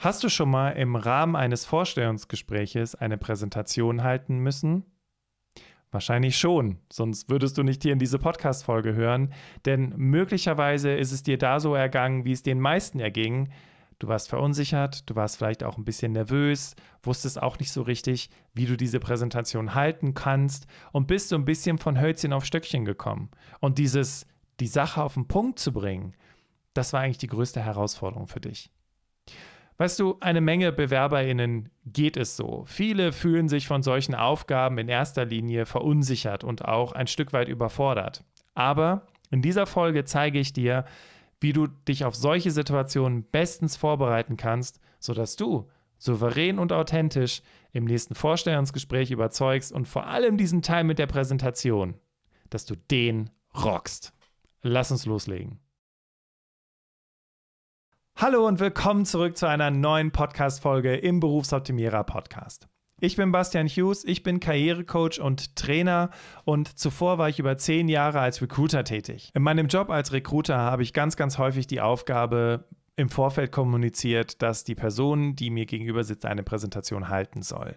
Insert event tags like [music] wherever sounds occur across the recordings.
Hast du schon mal im Rahmen eines Vorstellungsgespräches eine Präsentation halten müssen? Wahrscheinlich schon, sonst würdest du nicht hier in diese Podcast-Folge hören, denn möglicherweise ist es dir da so ergangen, wie es den meisten erging. Du warst verunsichert, du warst vielleicht auch ein bisschen nervös, wusstest auch nicht so richtig, wie du diese Präsentation halten kannst und bist so ein bisschen von Hölzchen auf Stöckchen gekommen. Und dieses, die Sache auf den Punkt zu bringen, das war eigentlich die größte Herausforderung für dich. Weißt du, eine Menge Bewerberinnen geht es so. Viele fühlen sich von solchen Aufgaben in erster Linie verunsichert und auch ein Stück weit überfordert. Aber in dieser Folge zeige ich dir, wie du dich auf solche Situationen bestens vorbereiten kannst, sodass du souverän und authentisch im nächsten Vorstellungsgespräch überzeugst und vor allem diesen Teil mit der Präsentation, dass du den rockst. Lass uns loslegen. Hallo und willkommen zurück zu einer neuen Podcast-Folge im Berufsoptimierer Podcast. Ich bin Bastian Hughes, ich bin Karrierecoach und Trainer und zuvor war ich über zehn Jahre als Recruiter tätig. In meinem Job als Recruiter habe ich ganz, ganz häufig die Aufgabe, im Vorfeld kommuniziert, dass die Person, die mir gegenüber sitzt, eine Präsentation halten soll.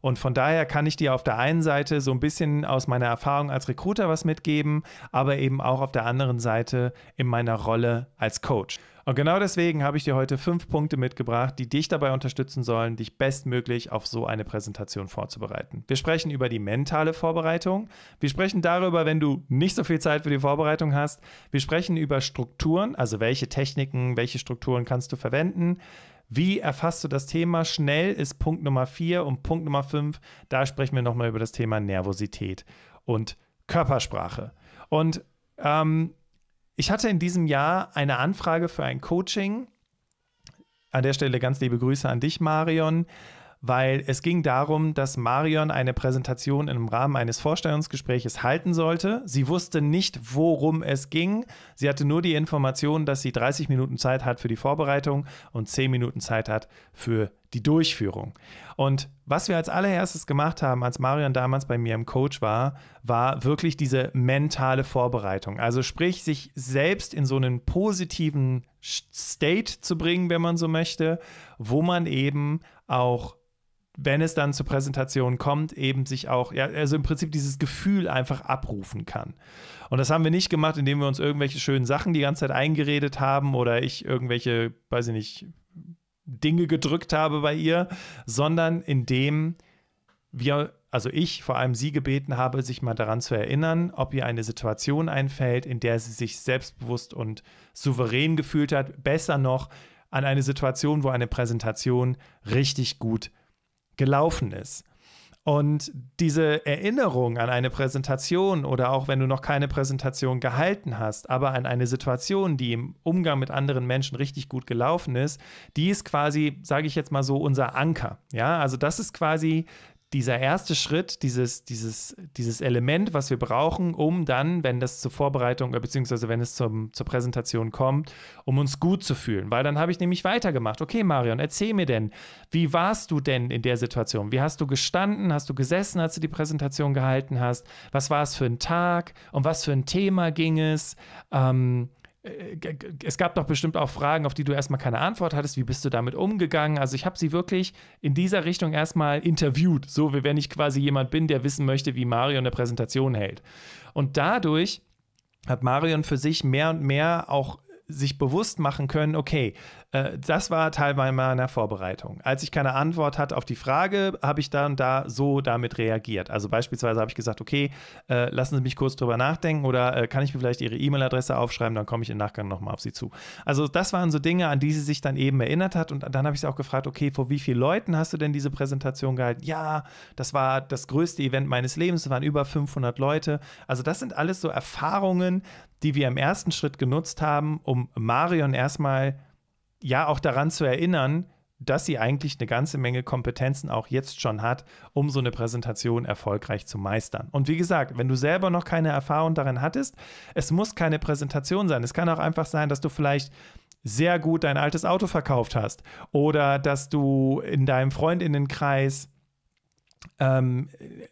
Und von daher kann ich dir auf der einen Seite so ein bisschen aus meiner Erfahrung als Recruiter was mitgeben, aber eben auch auf der anderen Seite in meiner Rolle als Coach. Und genau deswegen habe ich dir heute fünf Punkte mitgebracht, die dich dabei unterstützen sollen, dich bestmöglich auf so eine Präsentation vorzubereiten. Wir sprechen über die mentale Vorbereitung. Wir sprechen darüber, wenn du nicht so viel Zeit für die Vorbereitung hast. Wir sprechen über Strukturen, also welche Techniken, welche Strukturen kannst du verwenden. Wie erfasst du das Thema schnell ist Punkt Nummer vier und Punkt Nummer fünf. Da sprechen wir nochmal über das Thema Nervosität und Körpersprache. Und ähm, ich hatte in diesem Jahr eine Anfrage für ein Coaching. An der Stelle ganz liebe Grüße an dich, Marion, weil es ging darum, dass Marion eine Präsentation im Rahmen eines Vorstellungsgespräches halten sollte. Sie wusste nicht, worum es ging. Sie hatte nur die Information, dass sie 30 Minuten Zeit hat für die Vorbereitung und 10 Minuten Zeit hat für die Durchführung. Und was wir als allererstes gemacht haben, als Marion damals bei mir im Coach war, war wirklich diese mentale Vorbereitung. Also sprich, sich selbst in so einen positiven State zu bringen, wenn man so möchte, wo man eben auch wenn es dann zur Präsentation kommt, eben sich auch, ja, also im Prinzip dieses Gefühl einfach abrufen kann. Und das haben wir nicht gemacht, indem wir uns irgendwelche schönen Sachen die ganze Zeit eingeredet haben oder ich irgendwelche, weiß ich nicht, Dinge gedrückt habe bei ihr, sondern indem wir, also ich, vor allem sie gebeten habe, sich mal daran zu erinnern, ob ihr eine Situation einfällt, in der sie sich selbstbewusst und souverän gefühlt hat. Besser noch, an eine Situation, wo eine Präsentation richtig gut gelaufen ist. Und diese Erinnerung an eine Präsentation oder auch wenn du noch keine Präsentation gehalten hast, aber an eine Situation, die im Umgang mit anderen Menschen richtig gut gelaufen ist, die ist quasi, sage ich jetzt mal so, unser Anker. Ja, also das ist quasi dieser erste Schritt, dieses, dieses, dieses Element, was wir brauchen, um dann, wenn das zur Vorbereitung äh, beziehungsweise wenn es zum, zur Präsentation kommt, um uns gut zu fühlen. Weil dann habe ich nämlich weitergemacht. Okay, Marion, erzähl mir denn, wie warst du denn in der Situation? Wie hast du gestanden? Hast du gesessen, als du die Präsentation gehalten hast? Was war es für ein Tag? Um was für ein Thema ging es? Ähm, äh, es gab doch bestimmt auch Fragen, auf die du erstmal keine Antwort hattest. Wie bist du damit umgegangen? Also ich habe sie wirklich in dieser Richtung erstmal interviewt, so wie wenn ich quasi jemand bin, der wissen möchte, wie Marion eine Präsentation hält. Und dadurch hat Marion für sich mehr und mehr auch sich bewusst machen können, okay, äh, das war Teil meiner Vorbereitung. Als ich keine Antwort hatte auf die Frage, habe ich dann da so damit reagiert. Also beispielsweise habe ich gesagt, okay, äh, lassen Sie mich kurz drüber nachdenken oder äh, kann ich mir vielleicht Ihre E-Mail-Adresse aufschreiben, dann komme ich im Nachgang nochmal auf Sie zu. Also das waren so Dinge, an die sie sich dann eben erinnert hat und dann habe ich sie auch gefragt, okay, vor wie vielen Leuten hast du denn diese Präsentation gehalten? Ja, das war das größte Event meines Lebens, es waren über 500 Leute. Also das sind alles so Erfahrungen, die wir im ersten Schritt genutzt haben, um Marion erstmal ja auch daran zu erinnern, dass sie eigentlich eine ganze Menge Kompetenzen auch jetzt schon hat, um so eine Präsentation erfolgreich zu meistern. Und wie gesagt, wenn du selber noch keine Erfahrung darin hattest, es muss keine Präsentation sein. Es kann auch einfach sein, dass du vielleicht sehr gut dein altes Auto verkauft hast oder dass du in deinem Freundinnenkreis ähm,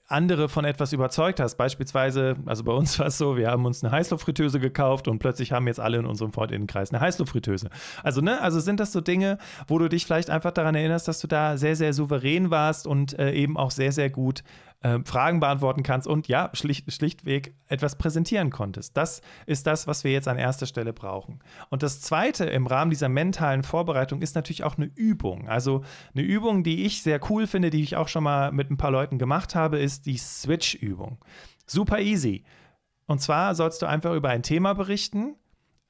andere von etwas überzeugt hast. Beispielsweise, also bei uns [laughs] war es so, wir haben uns eine Heißluftfritteuse gekauft und plötzlich haben jetzt alle in unserem Freundinnenkreis eine Heißluftfritteuse. Also, ne, also sind das so Dinge, wo du dich vielleicht einfach daran erinnerst, dass du da sehr, sehr souverän warst und äh, eben auch sehr, sehr gut äh, Fragen beantworten kannst und ja, schlicht, schlichtweg etwas präsentieren konntest. Das ist das, was wir jetzt an erster Stelle brauchen. Und das Zweite im Rahmen dieser mentalen Vorbereitung ist natürlich auch eine Übung. Also eine Übung, die ich sehr cool finde, die ich auch schon mal mit ein paar Leuten gemacht habe, ist die Switch-Übung. Super easy. Und zwar sollst du einfach über ein Thema berichten,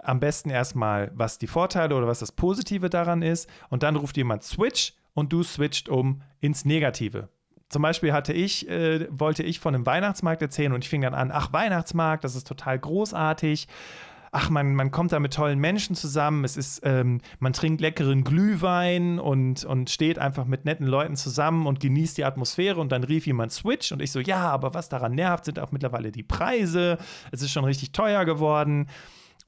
am besten erstmal, was die Vorteile oder was das Positive daran ist. Und dann ruft jemand Switch und du switcht um ins Negative zum Beispiel hatte ich, äh, wollte ich von einem Weihnachtsmarkt erzählen und ich fing dann an, ach, Weihnachtsmarkt, das ist total großartig. Ach, man, man kommt da mit tollen Menschen zusammen. Es ist, ähm, man trinkt leckeren Glühwein und, und steht einfach mit netten Leuten zusammen und genießt die Atmosphäre. Und dann rief jemand Switch und ich so, ja, aber was daran nervt, sind auch mittlerweile die Preise. Es ist schon richtig teuer geworden.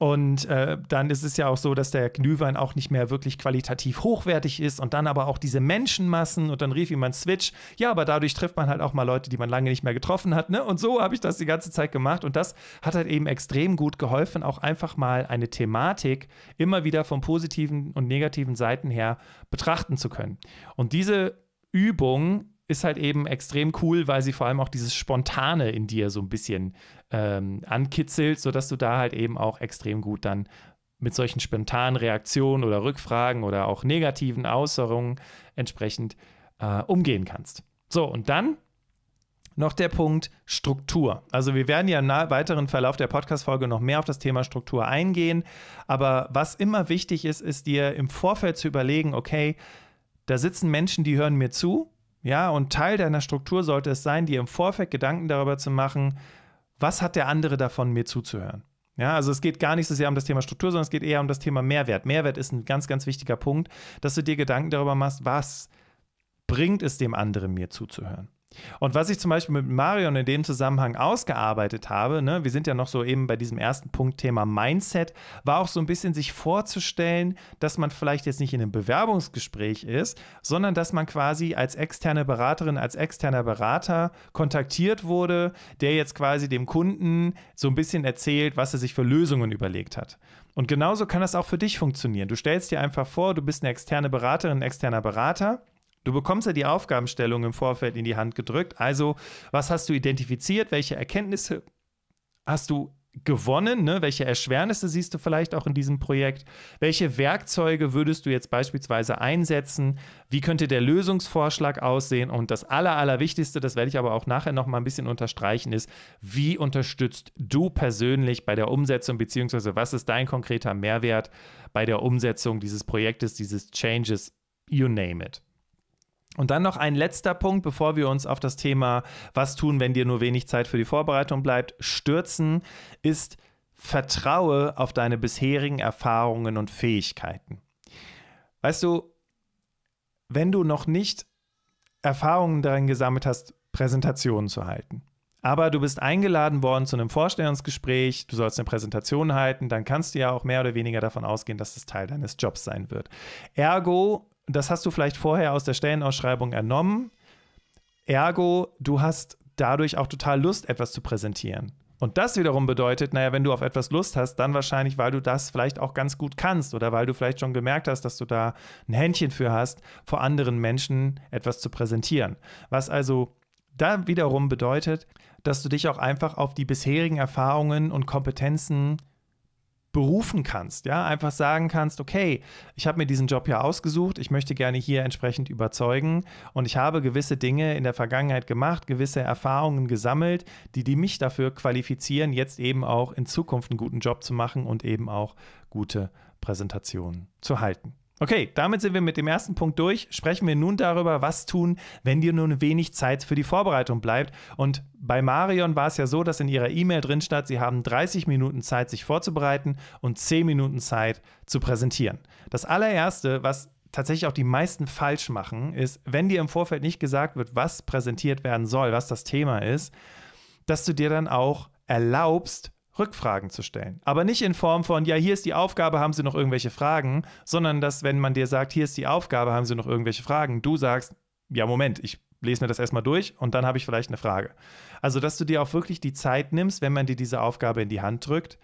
Und äh, dann ist es ja auch so, dass der Glühwein auch nicht mehr wirklich qualitativ hochwertig ist und dann aber auch diese Menschenmassen und dann rief jemand Switch. Ja, aber dadurch trifft man halt auch mal Leute, die man lange nicht mehr getroffen hat. Ne? Und so habe ich das die ganze Zeit gemacht und das hat halt eben extrem gut geholfen, auch einfach mal eine Thematik immer wieder von positiven und negativen Seiten her betrachten zu können. Und diese Übung ist halt eben extrem cool, weil sie vor allem auch dieses Spontane in dir so ein bisschen ähm, ankitzelt, sodass du da halt eben auch extrem gut dann mit solchen spontanen Reaktionen oder Rückfragen oder auch negativen Äußerungen entsprechend äh, umgehen kannst. So, und dann noch der Punkt Struktur. Also wir werden ja im weiteren Verlauf der Podcast-Folge noch mehr auf das Thema Struktur eingehen. Aber was immer wichtig ist, ist dir im Vorfeld zu überlegen, okay, da sitzen Menschen, die hören mir zu ja, und Teil deiner Struktur sollte es sein, dir im Vorfeld Gedanken darüber zu machen, was hat der andere davon, mir zuzuhören. Ja, also es geht gar nicht so sehr um das Thema Struktur, sondern es geht eher um das Thema Mehrwert. Mehrwert ist ein ganz, ganz wichtiger Punkt, dass du dir Gedanken darüber machst, was bringt es dem anderen, mir zuzuhören. Und was ich zum Beispiel mit Marion in dem Zusammenhang ausgearbeitet habe, ne, wir sind ja noch so eben bei diesem ersten Punkt Thema Mindset, war auch so ein bisschen sich vorzustellen, dass man vielleicht jetzt nicht in einem Bewerbungsgespräch ist, sondern dass man quasi als externe Beraterin, als externer Berater kontaktiert wurde, der jetzt quasi dem Kunden so ein bisschen erzählt, was er sich für Lösungen überlegt hat. Und genauso kann das auch für dich funktionieren. Du stellst dir einfach vor, du bist eine externe Beraterin, ein externer Berater Du bekommst ja die Aufgabenstellung im Vorfeld in die Hand gedrückt. Also, was hast du identifiziert? Welche Erkenntnisse hast du gewonnen? Ne? Welche Erschwernisse siehst du vielleicht auch in diesem Projekt? Welche Werkzeuge würdest du jetzt beispielsweise einsetzen? Wie könnte der Lösungsvorschlag aussehen? Und das Aller, Allerwichtigste, das werde ich aber auch nachher noch mal ein bisschen unterstreichen, ist, wie unterstützt du persönlich bei der Umsetzung, beziehungsweise was ist dein konkreter Mehrwert bei der Umsetzung dieses Projektes, dieses Changes? You name it. Und dann noch ein letzter Punkt, bevor wir uns auf das Thema, was tun, wenn dir nur wenig Zeit für die Vorbereitung bleibt, stürzen, ist Vertraue auf deine bisherigen Erfahrungen und Fähigkeiten. Weißt du, wenn du noch nicht Erfahrungen darin gesammelt hast, Präsentationen zu halten, aber du bist eingeladen worden zu einem Vorstellungsgespräch, du sollst eine Präsentation halten, dann kannst du ja auch mehr oder weniger davon ausgehen, dass es das Teil deines Jobs sein wird. Ergo das hast du vielleicht vorher aus der Stellenausschreibung ernommen. Ergo, du hast dadurch auch total Lust, etwas zu präsentieren. Und das wiederum bedeutet, naja, wenn du auf etwas Lust hast, dann wahrscheinlich, weil du das vielleicht auch ganz gut kannst oder weil du vielleicht schon gemerkt hast, dass du da ein Händchen für hast, vor anderen Menschen etwas zu präsentieren. Was also da wiederum bedeutet, dass du dich auch einfach auf die bisherigen Erfahrungen und Kompetenzen berufen kannst, ja, einfach sagen kannst, okay, ich habe mir diesen Job ja ausgesucht, ich möchte gerne hier entsprechend überzeugen und ich habe gewisse Dinge in der Vergangenheit gemacht, gewisse Erfahrungen gesammelt, die die mich dafür qualifizieren, jetzt eben auch in Zukunft einen guten Job zu machen und eben auch gute Präsentationen zu halten. Okay, damit sind wir mit dem ersten Punkt durch. Sprechen wir nun darüber, was tun, wenn dir nun wenig Zeit für die Vorbereitung bleibt. Und bei Marion war es ja so, dass in ihrer E-Mail drin stand, sie haben 30 Minuten Zeit, sich vorzubereiten und 10 Minuten Zeit zu präsentieren. Das allererste, was tatsächlich auch die meisten falsch machen, ist, wenn dir im Vorfeld nicht gesagt wird, was präsentiert werden soll, was das Thema ist, dass du dir dann auch erlaubst, Rückfragen zu stellen. Aber nicht in Form von, ja, hier ist die Aufgabe, haben Sie noch irgendwelche Fragen, sondern dass, wenn man dir sagt, hier ist die Aufgabe, haben Sie noch irgendwelche Fragen, du sagst, ja, Moment, ich lese mir das erstmal durch und dann habe ich vielleicht eine Frage. Also, dass du dir auch wirklich die Zeit nimmst, wenn man dir diese Aufgabe in die Hand drückt,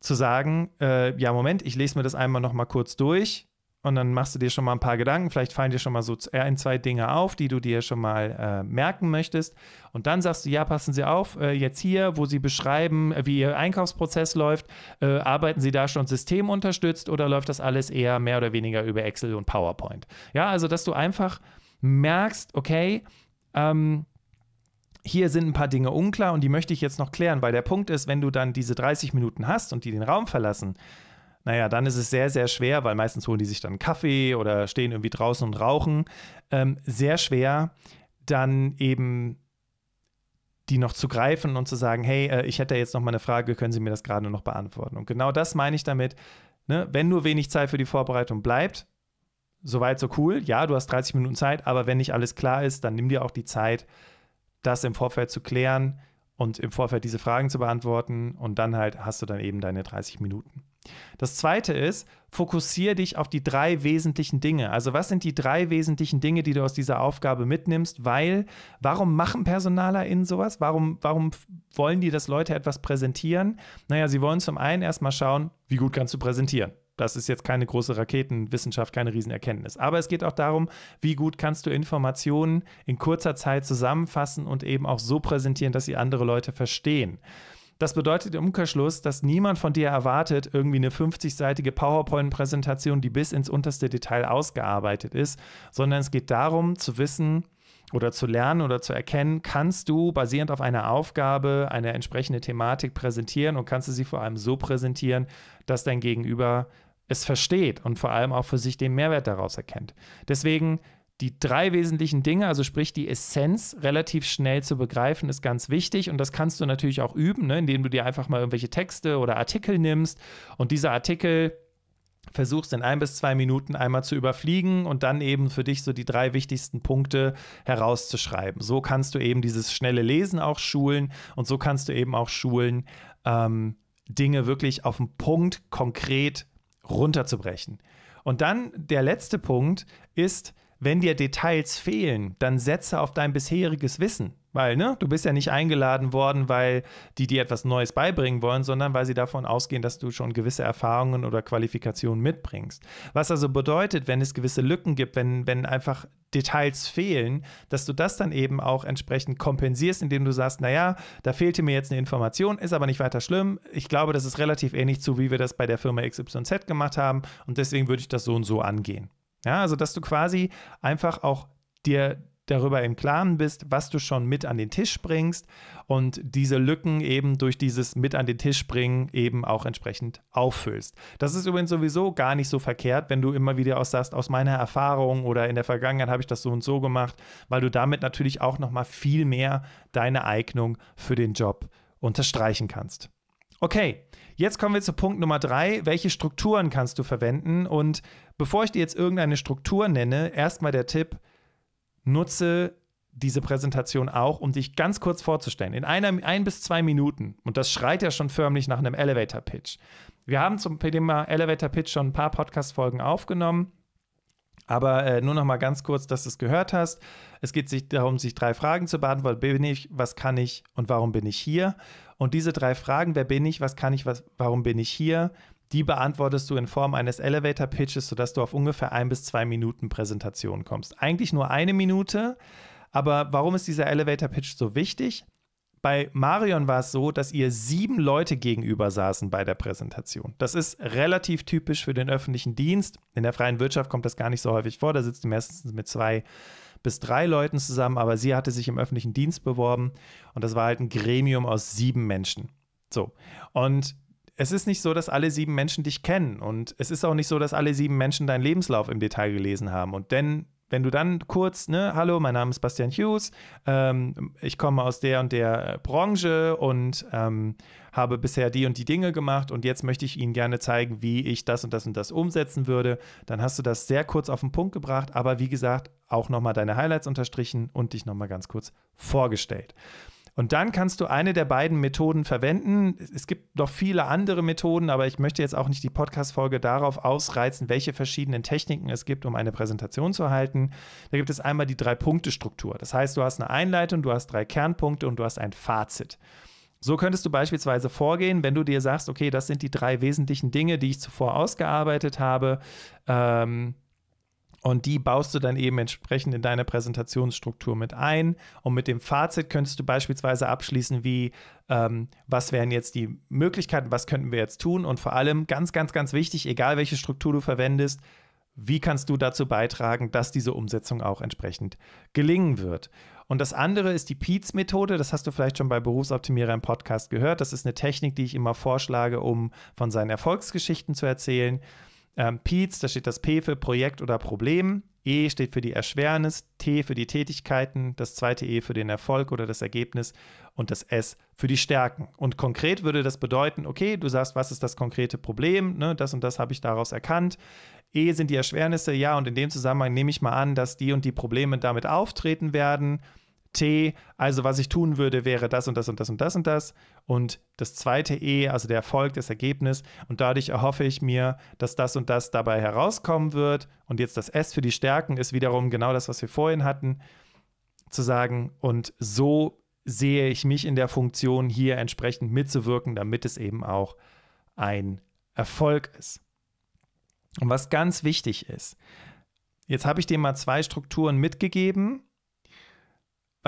zu sagen, äh, ja, Moment, ich lese mir das einmal nochmal kurz durch und dann machst du dir schon mal ein paar Gedanken. Vielleicht fallen dir schon mal so äh, ein, zwei Dinge auf, die du dir schon mal äh, merken möchtest. Und dann sagst du, ja, passen Sie auf, äh, jetzt hier, wo Sie beschreiben, äh, wie Ihr Einkaufsprozess läuft, äh, arbeiten Sie da schon systemunterstützt oder läuft das alles eher mehr oder weniger über Excel und PowerPoint? Ja, also, dass du einfach merkst, okay, ähm, hier sind ein paar Dinge unklar und die möchte ich jetzt noch klären, weil der Punkt ist, wenn du dann diese 30 Minuten hast und die den Raum verlassen, naja, dann ist es sehr, sehr schwer, weil meistens holen die sich dann Kaffee oder stehen irgendwie draußen und rauchen. Ähm, sehr schwer, dann eben die noch zu greifen und zu sagen, hey, äh, ich hätte jetzt noch mal eine Frage, können Sie mir das gerade noch beantworten? Und genau das meine ich damit, ne? wenn nur wenig Zeit für die Vorbereitung bleibt, soweit so cool, ja, du hast 30 Minuten Zeit, aber wenn nicht alles klar ist, dann nimm dir auch die Zeit, das im Vorfeld zu klären, und im Vorfeld diese Fragen zu beantworten und dann halt hast du dann eben deine 30 Minuten. Das zweite ist, fokussiere dich auf die drei wesentlichen Dinge. Also, was sind die drei wesentlichen Dinge, die du aus dieser Aufgabe mitnimmst? Weil, warum machen PersonalerInnen sowas? Warum, warum wollen die, dass Leute etwas präsentieren? Naja, sie wollen zum einen erstmal schauen, wie gut kannst du präsentieren. Das ist jetzt keine große Raketenwissenschaft, keine Riesenerkenntnis. Aber es geht auch darum, wie gut kannst du Informationen in kurzer Zeit zusammenfassen und eben auch so präsentieren, dass sie andere Leute verstehen. Das bedeutet im Umkehrschluss, dass niemand von dir erwartet, irgendwie eine 50-seitige PowerPoint-Präsentation, die bis ins unterste Detail ausgearbeitet ist, sondern es geht darum zu wissen, oder zu lernen oder zu erkennen, kannst du basierend auf einer Aufgabe eine entsprechende Thematik präsentieren und kannst du sie vor allem so präsentieren, dass dein Gegenüber es versteht und vor allem auch für sich den Mehrwert daraus erkennt. Deswegen die drei wesentlichen Dinge, also sprich die Essenz, relativ schnell zu begreifen, ist ganz wichtig. Und das kannst du natürlich auch üben, ne? indem du dir einfach mal irgendwelche Texte oder Artikel nimmst und diese Artikel versuchst in ein bis zwei Minuten einmal zu überfliegen und dann eben für dich so die drei wichtigsten Punkte herauszuschreiben. So kannst du eben dieses schnelle Lesen auch schulen und so kannst du eben auch schulen, ähm, Dinge wirklich auf den Punkt konkret runterzubrechen. Und dann der letzte Punkt ist, wenn dir Details fehlen, dann setze auf dein bisheriges Wissen. Weil, ne, du bist ja nicht eingeladen worden, weil die dir etwas Neues beibringen wollen, sondern weil sie davon ausgehen, dass du schon gewisse Erfahrungen oder Qualifikationen mitbringst. Was also bedeutet, wenn es gewisse Lücken gibt, wenn, wenn einfach Details fehlen, dass du das dann eben auch entsprechend kompensierst, indem du sagst, naja, da fehlte mir jetzt eine Information, ist aber nicht weiter schlimm. Ich glaube, das ist relativ ähnlich zu, wie wir das bei der Firma XYZ gemacht haben und deswegen würde ich das so und so angehen. Ja, also dass du quasi einfach auch dir darüber im Klaren bist, was du schon mit an den Tisch bringst und diese Lücken eben durch dieses mit an den Tisch bringen eben auch entsprechend auffüllst. Das ist übrigens sowieso gar nicht so verkehrt, wenn du immer wieder aus sagst, aus meiner Erfahrung oder in der Vergangenheit habe ich das so und so gemacht, weil du damit natürlich auch noch mal viel mehr deine Eignung für den Job unterstreichen kannst. Okay, jetzt kommen wir zu Punkt Nummer drei. Welche Strukturen kannst du verwenden? Und bevor ich dir jetzt irgendeine Struktur nenne, erstmal der Tipp, nutze diese Präsentation auch, um dich ganz kurz vorzustellen, in einer, ein bis zwei Minuten. Und das schreit ja schon förmlich nach einem Elevator Pitch. Wir haben zum Thema Elevator Pitch schon ein paar Podcast-Folgen aufgenommen. Aber äh, nur noch mal ganz kurz, dass du es gehört hast. Es geht sich darum, sich drei Fragen zu beantworten. Wer bin ich, was kann ich und warum bin ich hier? Und diese drei Fragen, wer bin ich, was kann ich, was, warum bin ich hier, die beantwortest du in Form eines Elevator Pitches, sodass du auf ungefähr ein bis zwei Minuten Präsentation kommst. Eigentlich nur eine Minute, aber warum ist dieser Elevator Pitch so wichtig? Bei Marion war es so, dass ihr sieben Leute gegenüber saßen bei der Präsentation. Das ist relativ typisch für den öffentlichen Dienst. In der freien Wirtschaft kommt das gar nicht so häufig vor. Da sitzt ihr meistens mit zwei bis drei Leuten zusammen, aber sie hatte sich im öffentlichen Dienst beworben und das war halt ein Gremium aus sieben Menschen. So. Und es ist nicht so, dass alle sieben Menschen dich kennen und es ist auch nicht so, dass alle sieben Menschen deinen Lebenslauf im Detail gelesen haben. Und denn, wenn du dann kurz, ne, hallo, mein Name ist Bastian Hughes, ähm, ich komme aus der und der äh, Branche und ähm, habe bisher die und die Dinge gemacht und jetzt möchte ich Ihnen gerne zeigen, wie ich das und das und das umsetzen würde, dann hast du das sehr kurz auf den Punkt gebracht, aber wie gesagt, auch nochmal deine Highlights unterstrichen und dich nochmal ganz kurz vorgestellt. Und dann kannst du eine der beiden Methoden verwenden. Es gibt noch viele andere Methoden, aber ich möchte jetzt auch nicht die Podcast-Folge darauf ausreizen, welche verschiedenen Techniken es gibt, um eine Präsentation zu halten. Da gibt es einmal die Drei-Punkte-Struktur. Das heißt, du hast eine Einleitung, du hast drei Kernpunkte und du hast ein Fazit. So könntest du beispielsweise vorgehen, wenn du dir sagst, okay, das sind die drei wesentlichen Dinge, die ich zuvor ausgearbeitet habe. Ähm, und die baust du dann eben entsprechend in deine Präsentationsstruktur mit ein. Und mit dem Fazit könntest du beispielsweise abschließen, wie, ähm, was wären jetzt die Möglichkeiten, was könnten wir jetzt tun? Und vor allem, ganz, ganz, ganz wichtig, egal welche Struktur du verwendest, wie kannst du dazu beitragen, dass diese Umsetzung auch entsprechend gelingen wird? Und das andere ist die PEATS-Methode. Das hast du vielleicht schon bei Berufsoptimierer im Podcast gehört. Das ist eine Technik, die ich immer vorschlage, um von seinen Erfolgsgeschichten zu erzählen. Ähm, PEATS, da steht das P für Projekt oder Problem, E steht für die Erschwernis, T für die Tätigkeiten, das zweite E für den Erfolg oder das Ergebnis und das S für die Stärken. Und konkret würde das bedeuten, okay, du sagst, was ist das konkrete Problem, ne, das und das habe ich daraus erkannt. E sind die Erschwernisse, ja, und in dem Zusammenhang nehme ich mal an, dass die und die Probleme damit auftreten werden. T, also was ich tun würde, wäre das und das und das und das und das. Und das zweite E, also der Erfolg, das Ergebnis. Und dadurch erhoffe ich mir, dass das und das dabei herauskommen wird. Und jetzt das S für die Stärken ist wiederum genau das, was wir vorhin hatten, zu sagen. Und so sehe ich mich in der Funktion, hier entsprechend mitzuwirken, damit es eben auch ein Erfolg ist. Und was ganz wichtig ist, jetzt habe ich dir mal zwei Strukturen mitgegeben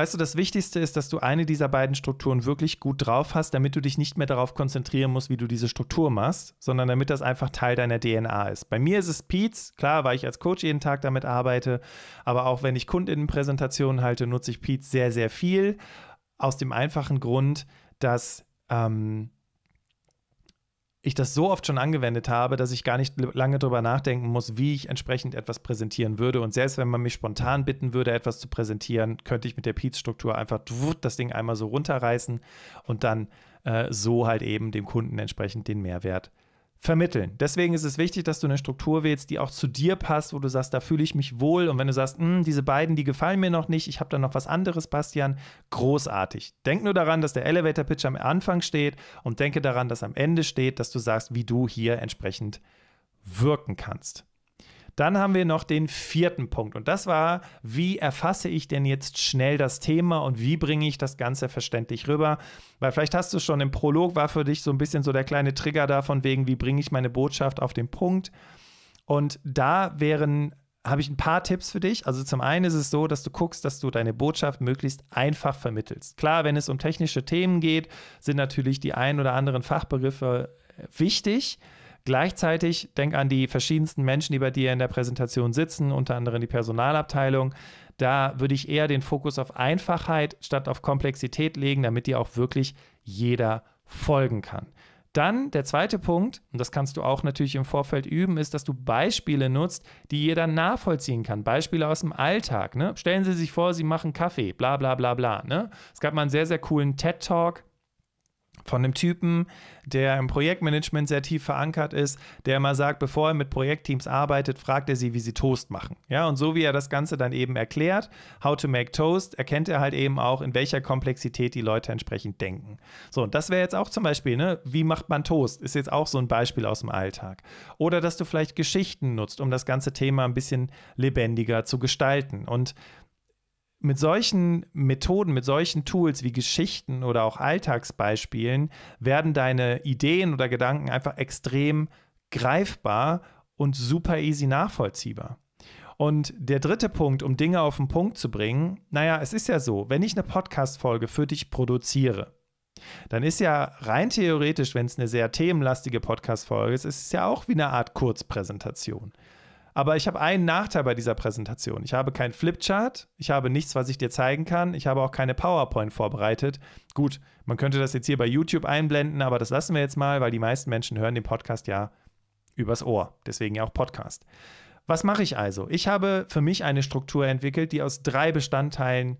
Weißt du, das Wichtigste ist, dass du eine dieser beiden Strukturen wirklich gut drauf hast, damit du dich nicht mehr darauf konzentrieren musst, wie du diese Struktur machst, sondern damit das einfach Teil deiner DNA ist. Bei mir ist es Peats, klar, weil ich als Coach jeden Tag damit arbeite, aber auch wenn ich Kundinnenpräsentationen halte, nutze ich Peats sehr, sehr viel. Aus dem einfachen Grund, dass ähm, ich das so oft schon angewendet habe, dass ich gar nicht lange darüber nachdenken muss, wie ich entsprechend etwas präsentieren würde. Und selbst wenn man mich spontan bitten würde, etwas zu präsentieren, könnte ich mit der Piz-Struktur einfach das Ding einmal so runterreißen und dann äh, so halt eben dem Kunden entsprechend den Mehrwert vermitteln. Deswegen ist es wichtig, dass du eine Struktur wählst, die auch zu dir passt, wo du sagst, da fühle ich mich wohl. Und wenn du sagst, hm, diese beiden, die gefallen mir noch nicht, ich habe da noch was anderes, Bastian, großartig. Denk nur daran, dass der Elevator Pitch am Anfang steht und denke daran, dass am Ende steht, dass du sagst, wie du hier entsprechend wirken kannst. Dann haben wir noch den vierten Punkt und das war, wie erfasse ich denn jetzt schnell das Thema und wie bringe ich das Ganze verständlich rüber? Weil vielleicht hast du schon im Prolog war für dich so ein bisschen so der kleine Trigger da von wegen, wie bringe ich meine Botschaft auf den Punkt? Und da wären habe ich ein paar Tipps für dich. Also zum einen ist es so, dass du guckst, dass du deine Botschaft möglichst einfach vermittelst. Klar, wenn es um technische Themen geht, sind natürlich die ein oder anderen Fachbegriffe wichtig. Gleichzeitig denk an die verschiedensten Menschen, die bei dir in der Präsentation sitzen, unter anderem die Personalabteilung. Da würde ich eher den Fokus auf Einfachheit statt auf Komplexität legen, damit dir auch wirklich jeder folgen kann. Dann der zweite Punkt, und das kannst du auch natürlich im Vorfeld üben, ist, dass du Beispiele nutzt, die jeder nachvollziehen kann. Beispiele aus dem Alltag. Ne? Stellen Sie sich vor, Sie machen Kaffee, bla bla bla bla. Ne? Es gab mal einen sehr, sehr coolen TED-Talk von einem Typen, der im Projektmanagement sehr tief verankert ist, der immer sagt, bevor er mit Projektteams arbeitet, fragt er sie, wie sie Toast machen. Ja, und so wie er das Ganze dann eben erklärt, how to make Toast, erkennt er halt eben auch, in welcher Komplexität die Leute entsprechend denken. So, und das wäre jetzt auch zum Beispiel, ne, wie macht man Toast? Ist jetzt auch so ein Beispiel aus dem Alltag. Oder dass du vielleicht Geschichten nutzt, um das ganze Thema ein bisschen lebendiger zu gestalten. Und mit solchen Methoden, mit solchen Tools wie Geschichten oder auch Alltagsbeispielen werden deine Ideen oder Gedanken einfach extrem greifbar und super easy nachvollziehbar. Und der dritte Punkt, um Dinge auf den Punkt zu bringen, naja, es ist ja so, wenn ich eine Podcast-Folge für dich produziere, dann ist ja rein theoretisch, wenn es eine sehr themenlastige Podcast-Folge ist, ist es ja auch wie eine Art Kurzpräsentation. Aber ich habe einen Nachteil bei dieser Präsentation. Ich habe keinen Flipchart, ich habe nichts, was ich dir zeigen kann, ich habe auch keine PowerPoint vorbereitet. Gut, man könnte das jetzt hier bei YouTube einblenden, aber das lassen wir jetzt mal, weil die meisten Menschen hören den Podcast ja übers Ohr. Deswegen ja auch Podcast. Was mache ich also? Ich habe für mich eine Struktur entwickelt, die aus drei Bestandteilen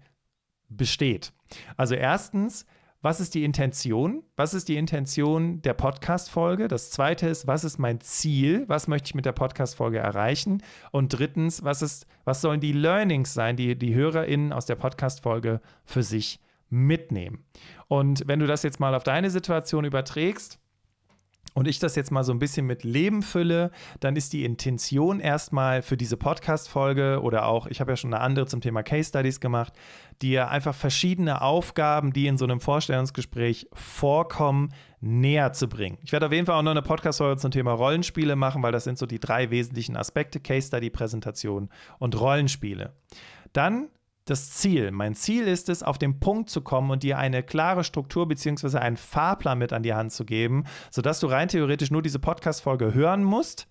besteht. Also erstens, was ist die Intention? Was ist die Intention der Podcast-Folge? Das zweite ist, was ist mein Ziel? Was möchte ich mit der Podcast-Folge erreichen? Und drittens, was, ist, was sollen die Learnings sein, die die HörerInnen aus der Podcast-Folge für sich mitnehmen? Und wenn du das jetzt mal auf deine Situation überträgst, und ich das jetzt mal so ein bisschen mit Leben fülle, dann ist die Intention erstmal für diese Podcast-Folge oder auch, ich habe ja schon eine andere zum Thema Case Studies gemacht, dir einfach verschiedene Aufgaben, die in so einem Vorstellungsgespräch vorkommen, näher zu bringen. Ich werde auf jeden Fall auch noch eine Podcast-Folge zum Thema Rollenspiele machen, weil das sind so die drei wesentlichen Aspekte: Case Study, Präsentation und Rollenspiele. Dann das Ziel. Mein Ziel ist es, auf den Punkt zu kommen und dir eine klare Struktur bzw. einen Fahrplan mit an die Hand zu geben, sodass du rein theoretisch nur diese Podcast-Folge hören musst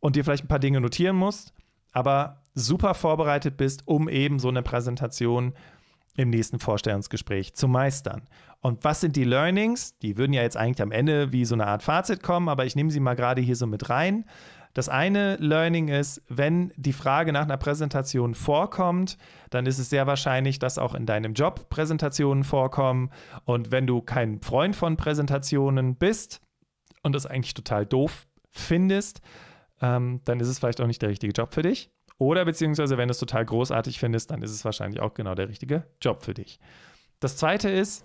und dir vielleicht ein paar Dinge notieren musst, aber super vorbereitet bist, um eben so eine Präsentation im nächsten Vorstellungsgespräch zu meistern. Und was sind die Learnings? Die würden ja jetzt eigentlich am Ende wie so eine Art Fazit kommen, aber ich nehme sie mal gerade hier so mit rein. Das eine Learning ist, wenn die Frage nach einer Präsentation vorkommt, dann ist es sehr wahrscheinlich, dass auch in deinem Job Präsentationen vorkommen. Und wenn du kein Freund von Präsentationen bist und das eigentlich total doof findest, ähm, dann ist es vielleicht auch nicht der richtige Job für dich. Oder beziehungsweise, wenn du es total großartig findest, dann ist es wahrscheinlich auch genau der richtige Job für dich. Das zweite ist,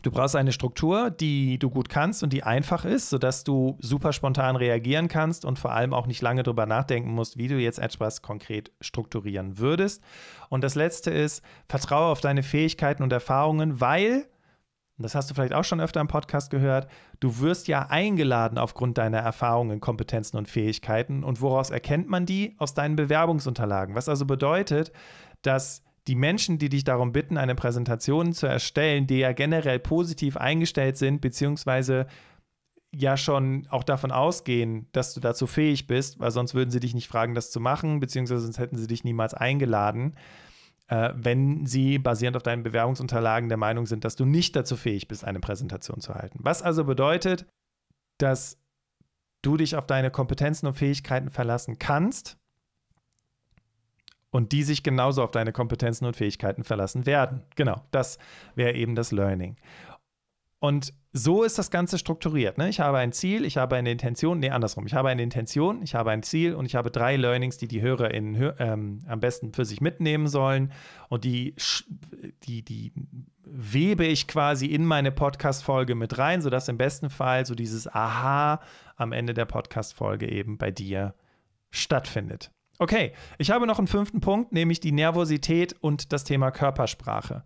Du brauchst eine Struktur, die du gut kannst und die einfach ist, sodass du super spontan reagieren kannst und vor allem auch nicht lange drüber nachdenken musst, wie du jetzt etwas konkret strukturieren würdest. Und das Letzte ist, vertraue auf deine Fähigkeiten und Erfahrungen, weil, das hast du vielleicht auch schon öfter im Podcast gehört, du wirst ja eingeladen aufgrund deiner Erfahrungen, Kompetenzen und Fähigkeiten. Und woraus erkennt man die? Aus deinen Bewerbungsunterlagen. Was also bedeutet, dass die Menschen, die dich darum bitten, eine Präsentation zu erstellen, die ja generell positiv eingestellt sind, beziehungsweise ja schon auch davon ausgehen, dass du dazu fähig bist, weil sonst würden sie dich nicht fragen, das zu machen, beziehungsweise sonst hätten sie dich niemals eingeladen, äh, wenn sie basierend auf deinen Bewerbungsunterlagen der Meinung sind, dass du nicht dazu fähig bist, eine Präsentation zu halten. Was also bedeutet, dass du dich auf deine Kompetenzen und Fähigkeiten verlassen kannst und die sich genauso auf deine Kompetenzen und Fähigkeiten verlassen werden. Genau, das wäre eben das Learning. Und so ist das Ganze strukturiert. Ne? Ich habe ein Ziel, ich habe eine Intention, nee, andersrum. Ich habe eine Intention, ich habe ein Ziel und ich habe drei Learnings, die die HörerInnen ähm, am besten für sich mitnehmen sollen. Und die, die, die webe ich quasi in meine Podcast-Folge mit rein, sodass im besten Fall so dieses Aha am Ende der Podcast-Folge eben bei dir stattfindet. Okay, ich habe noch einen fünften Punkt, nämlich die Nervosität und das Thema Körpersprache.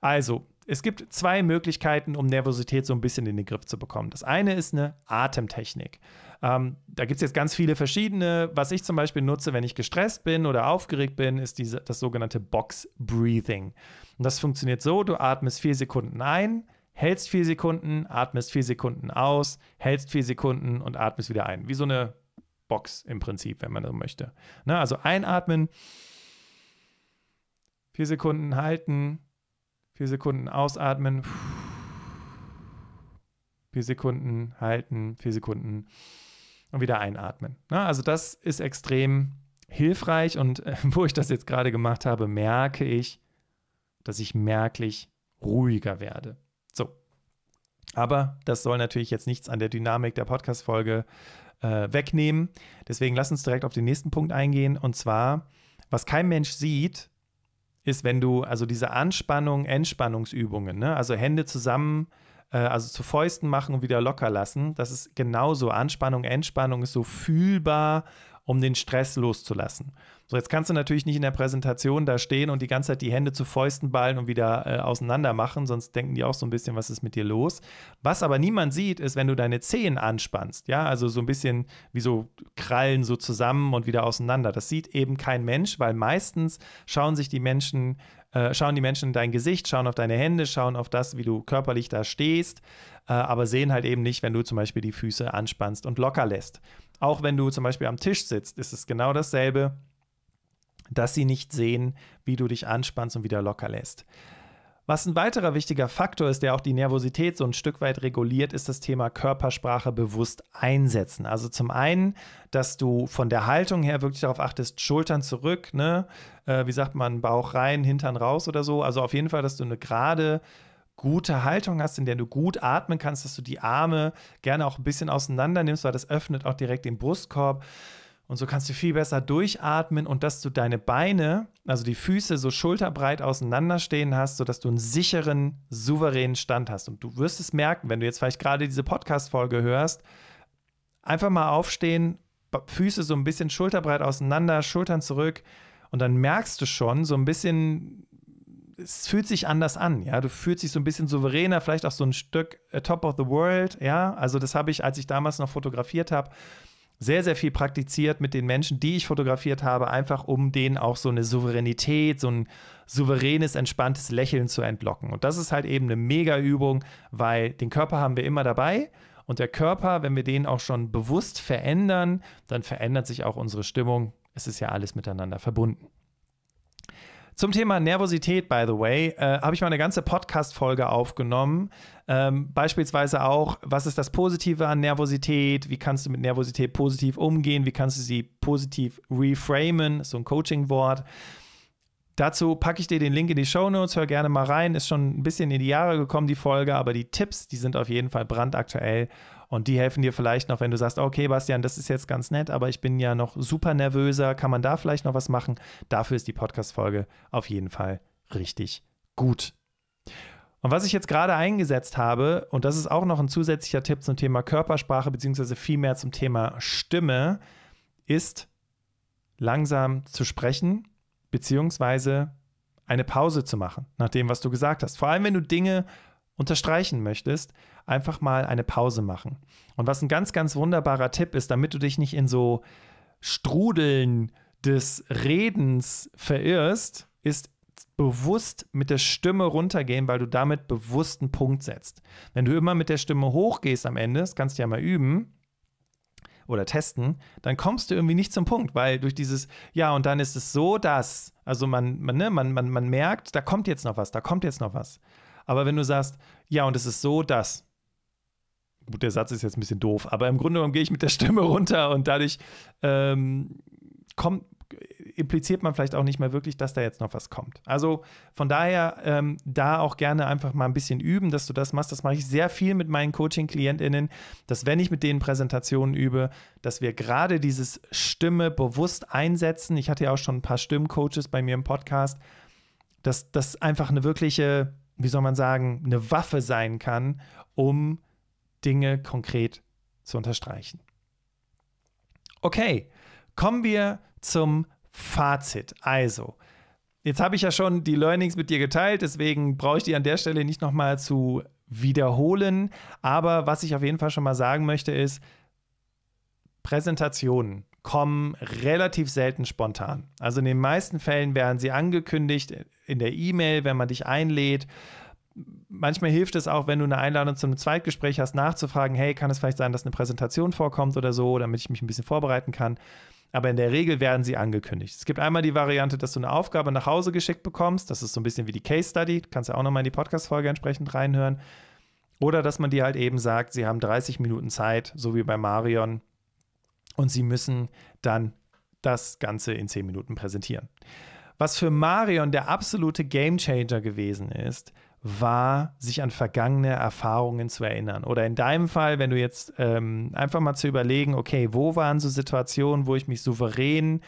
Also, es gibt zwei Möglichkeiten, um Nervosität so ein bisschen in den Griff zu bekommen. Das eine ist eine Atemtechnik. Ähm, da gibt es jetzt ganz viele verschiedene. Was ich zum Beispiel nutze, wenn ich gestresst bin oder aufgeregt bin, ist diese, das sogenannte Box Breathing. Und das funktioniert so: Du atmest vier Sekunden ein, hältst vier Sekunden, atmest vier Sekunden aus, hältst vier Sekunden und atmest wieder ein. Wie so eine Box im Prinzip, wenn man so möchte. Ne? Also einatmen, vier Sekunden halten, vier Sekunden ausatmen, vier Sekunden halten, vier Sekunden und wieder einatmen. Ne? Also das ist extrem hilfreich und äh, wo ich das jetzt gerade gemacht habe, merke ich, dass ich merklich ruhiger werde. So. Aber das soll natürlich jetzt nichts an der Dynamik der Podcast-Folge äh, wegnehmen. Deswegen lass uns direkt auf den nächsten Punkt eingehen. Und zwar, was kein Mensch sieht, ist, wenn du, also diese Anspannung, Entspannungsübungen, ne? also Hände zusammen, äh, also zu Fäusten machen und wieder locker lassen, das ist genauso. Anspannung, Entspannung ist so fühlbar um den Stress loszulassen. So, jetzt kannst du natürlich nicht in der Präsentation da stehen und die ganze Zeit die Hände zu Fäusten ballen und wieder äh, auseinander machen, sonst denken die auch so ein bisschen, was ist mit dir los. Was aber niemand sieht, ist, wenn du deine Zehen anspannst, ja, also so ein bisschen wie so Krallen so zusammen und wieder auseinander. Das sieht eben kein Mensch, weil meistens schauen sich die Menschen äh, schauen die Menschen in dein Gesicht, schauen auf deine Hände, schauen auf das, wie du körperlich da stehst, äh, aber sehen halt eben nicht, wenn du zum Beispiel die Füße anspannst und locker lässt. Auch wenn du zum Beispiel am Tisch sitzt, ist es genau dasselbe, dass sie nicht sehen, wie du dich anspannst und wieder locker lässt. Was ein weiterer wichtiger Faktor ist, der auch die Nervosität so ein Stück weit reguliert, ist das Thema Körpersprache bewusst einsetzen. Also zum einen, dass du von der Haltung her wirklich darauf achtest, Schultern zurück, ne? Äh, wie sagt man, Bauch rein, Hintern raus oder so. Also auf jeden Fall, dass du eine gerade gute Haltung hast, in der du gut atmen kannst, dass du die Arme gerne auch ein bisschen auseinander nimmst, weil das öffnet auch direkt den Brustkorb. Und so kannst du viel besser durchatmen und dass du deine Beine, also die Füße so schulterbreit auseinanderstehen hast, sodass du einen sicheren, souveränen Stand hast. Und du wirst es merken, wenn du jetzt vielleicht gerade diese Podcast-Folge hörst, einfach mal aufstehen, Füße so ein bisschen schulterbreit auseinander, Schultern zurück und dann merkst du schon so ein bisschen, es fühlt sich anders an, ja, du fühlst dich so ein bisschen souveräner, vielleicht auch so ein Stück äh, Top of the World, ja, also das habe ich, als ich damals noch fotografiert habe, sehr, sehr viel praktiziert mit den Menschen, die ich fotografiert habe, einfach um denen auch so eine Souveränität, so ein souveränes, entspanntes Lächeln zu entlocken. Und das ist halt eben eine Mega-Übung, weil den Körper haben wir immer dabei. Und der Körper, wenn wir den auch schon bewusst verändern, dann verändert sich auch unsere Stimmung. Es ist ja alles miteinander verbunden. Zum Thema Nervosität, by the way, äh, habe ich mal eine ganze Podcast-Folge aufgenommen. Ähm, beispielsweise auch, was ist das Positive an Nervosität? Wie kannst du mit Nervosität positiv umgehen? Wie kannst du sie positiv reframen? So ein Coaching-Wort. Dazu packe ich dir den Link in die Show Notes. Hör gerne mal rein. Ist schon ein bisschen in die Jahre gekommen, die Folge, aber die Tipps, die sind auf jeden Fall brandaktuell und die helfen dir vielleicht noch, wenn du sagst, okay, Bastian, das ist jetzt ganz nett, aber ich bin ja noch super nervöser, kann man da vielleicht noch was machen? Dafür ist die Podcast-Folge auf jeden Fall richtig gut. Und was ich jetzt gerade eingesetzt habe, und das ist auch noch ein zusätzlicher Tipp zum Thema Körpersprache, beziehungsweise vielmehr zum Thema Stimme, ist langsam zu sprechen, beziehungsweise eine Pause zu machen, nach dem, was du gesagt hast. Vor allem, wenn du Dinge unterstreichen möchtest einfach mal eine Pause machen. Und was ein ganz, ganz wunderbarer Tipp ist, damit du dich nicht in so Strudeln des Redens verirrst, ist bewusst mit der Stimme runtergehen, weil du damit bewusst einen Punkt setzt. Wenn du immer mit der Stimme hochgehst am Ende, das kannst du ja mal üben oder testen, dann kommst du irgendwie nicht zum Punkt, weil durch dieses, ja, und dann ist es so, dass, also man, man, ne, man, man, man merkt, da kommt jetzt noch was, da kommt jetzt noch was. Aber wenn du sagst, ja, und es ist so, dass, gut, der Satz ist jetzt ein bisschen doof, aber im Grunde genommen gehe ich mit der Stimme runter und dadurch ähm, kommt, impliziert man vielleicht auch nicht mehr wirklich, dass da jetzt noch was kommt. Also von daher ähm, da auch gerne einfach mal ein bisschen üben, dass du das machst. Das mache ich sehr viel mit meinen Coaching-KlientInnen, dass wenn ich mit denen Präsentationen übe, dass wir gerade dieses Stimme bewusst einsetzen. Ich hatte ja auch schon ein paar Stimmcoaches bei mir im Podcast, dass das einfach eine wirkliche, wie soll man sagen, eine Waffe sein kann, um Dinge konkret zu unterstreichen. Okay, kommen wir zum Fazit. Also, jetzt habe ich ja schon die Learnings mit dir geteilt, deswegen brauche ich die an der Stelle nicht nochmal zu wiederholen. Aber was ich auf jeden Fall schon mal sagen möchte, ist, Präsentationen kommen relativ selten spontan. Also in den meisten Fällen werden sie angekündigt in der E-Mail, wenn man dich einlädt manchmal hilft es auch, wenn du eine Einladung zum Zweitgespräch hast, nachzufragen, hey, kann es vielleicht sein, dass eine Präsentation vorkommt oder so, damit ich mich ein bisschen vorbereiten kann. Aber in der Regel werden sie angekündigt. Es gibt einmal die Variante, dass du eine Aufgabe nach Hause geschickt bekommst. Das ist so ein bisschen wie die Case Study. Du kannst ja auch nochmal in die Podcast-Folge entsprechend reinhören. Oder dass man dir halt eben sagt, sie haben 30 Minuten Zeit, so wie bei Marion. Und sie müssen dann das Ganze in 10 Minuten präsentieren. Was für Marion der absolute Game Changer gewesen ist, war, sich an vergangene Erfahrungen zu erinnern. Oder in deinem Fall, wenn du jetzt ähm, einfach mal zu überlegen, okay, wo waren so Situationen, wo ich mich souverän,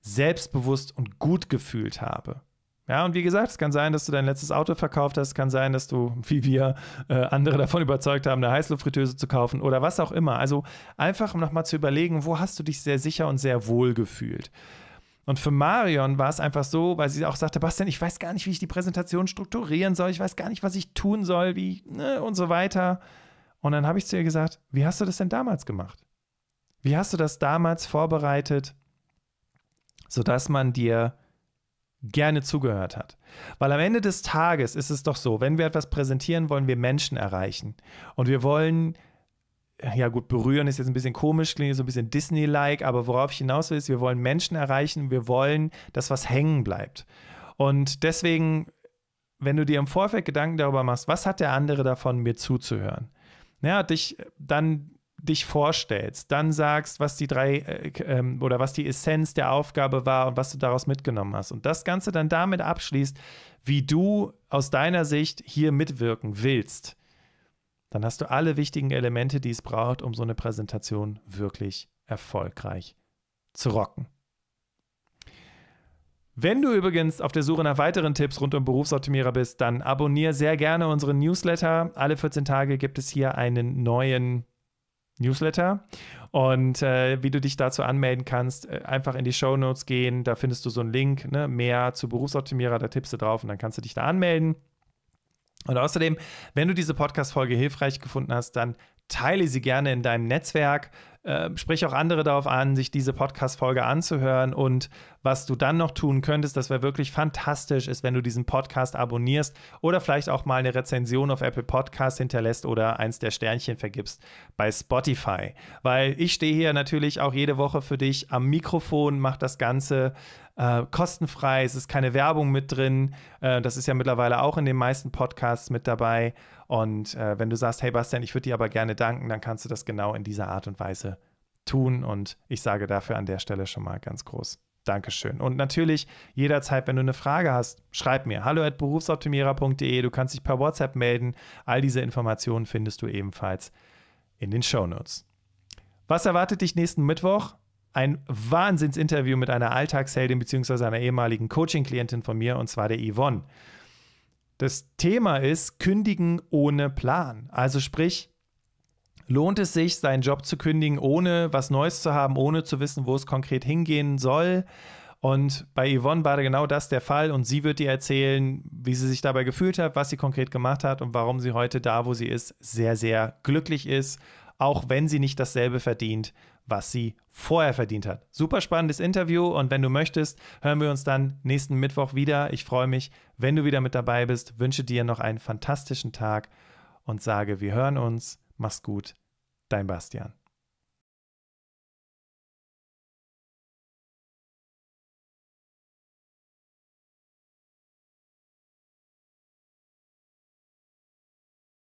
selbstbewusst und gut gefühlt habe. Ja, und wie gesagt, es kann sein, dass du dein letztes Auto verkauft hast, es kann sein, dass du, wie wir, äh, andere davon überzeugt haben, eine Heißluftfritteuse zu kaufen oder was auch immer. Also einfach nochmal zu überlegen, wo hast du dich sehr sicher und sehr wohl gefühlt. Und für Marion war es einfach so, weil sie auch sagte, Bastian, ich weiß gar nicht, wie ich die Präsentation strukturieren soll, ich weiß gar nicht, was ich tun soll, wie ne, und so weiter. Und dann habe ich zu ihr gesagt, wie hast du das denn damals gemacht? Wie hast du das damals vorbereitet, sodass man dir gerne zugehört hat. Weil am Ende des Tages ist es doch so, wenn wir etwas präsentieren, wollen wir Menschen erreichen. Und wir wollen ja gut, berühren ist jetzt ein bisschen komisch, klingt so ein bisschen Disney-like, aber worauf ich hinaus will, ist, wir wollen Menschen erreichen, wir wollen, dass was hängen bleibt. Und deswegen, wenn du dir im Vorfeld Gedanken darüber machst, was hat der andere davon, mir zuzuhören? Ja, dich dann dich vorstellst, dann sagst, was die drei äh, ähm, oder was die Essenz der Aufgabe war und was du daraus mitgenommen hast und das Ganze dann damit abschließt, wie du aus deiner Sicht hier mitwirken willst dann hast du alle wichtigen Elemente, die es braucht, um so eine Präsentation wirklich erfolgreich zu rocken. Wenn du übrigens auf der Suche nach weiteren Tipps rund um Berufsoptimierer bist, dann abonniere sehr gerne unseren Newsletter. Alle 14 Tage gibt es hier einen neuen Newsletter. Und äh, wie du dich dazu anmelden kannst, äh, einfach in die Show Notes gehen. Da findest du so einen Link, ne? mehr zu Berufsoptimierer, da tippst du drauf und dann kannst du dich da anmelden. Und außerdem, wenn du diese Podcast-Folge hilfreich gefunden hast, dann teile sie gerne in deinem Netzwerk. Äh, sprich auch andere darauf an, sich diese Podcast-Folge anzuhören. Und was du dann noch tun könntest, das wäre wirklich fantastisch, ist, wenn du diesen Podcast abonnierst oder vielleicht auch mal eine Rezension auf Apple Podcast hinterlässt oder eins der Sternchen vergibst bei Spotify. Weil ich stehe hier natürlich auch jede Woche für dich am Mikrofon, mach das Ganze äh, kostenfrei, es ist keine Werbung mit drin. Äh, das ist ja mittlerweile auch in den meisten Podcasts mit dabei. Und äh, wenn du sagst, hey Bastian, ich würde dir aber gerne danken, dann kannst du das genau in dieser Art und Weise tun. Und ich sage dafür an der Stelle schon mal ganz groß Dankeschön. Und natürlich jederzeit, wenn du eine Frage hast, schreib mir hallo at berufsoptimierer.de. Du kannst dich per WhatsApp melden. All diese Informationen findest du ebenfalls in den Show Notes. Was erwartet dich nächsten Mittwoch? Ein Wahnsinnsinterview mit einer Alltagsheldin bzw. einer ehemaligen Coaching-Klientin von mir, und zwar der Yvonne. Das Thema ist Kündigen ohne Plan. Also sprich, lohnt es sich, seinen Job zu kündigen, ohne was Neues zu haben, ohne zu wissen, wo es konkret hingehen soll? Und bei Yvonne war genau das der Fall und sie wird dir erzählen, wie sie sich dabei gefühlt hat, was sie konkret gemacht hat und warum sie heute da, wo sie ist, sehr, sehr glücklich ist, auch wenn sie nicht dasselbe verdient, was sie vorher verdient hat. Super spannendes Interview und wenn du möchtest, hören wir uns dann nächsten Mittwoch wieder. Ich freue mich, wenn du wieder mit dabei bist, wünsche dir noch einen fantastischen Tag und sage, wir hören uns. Mach's gut, dein Bastian.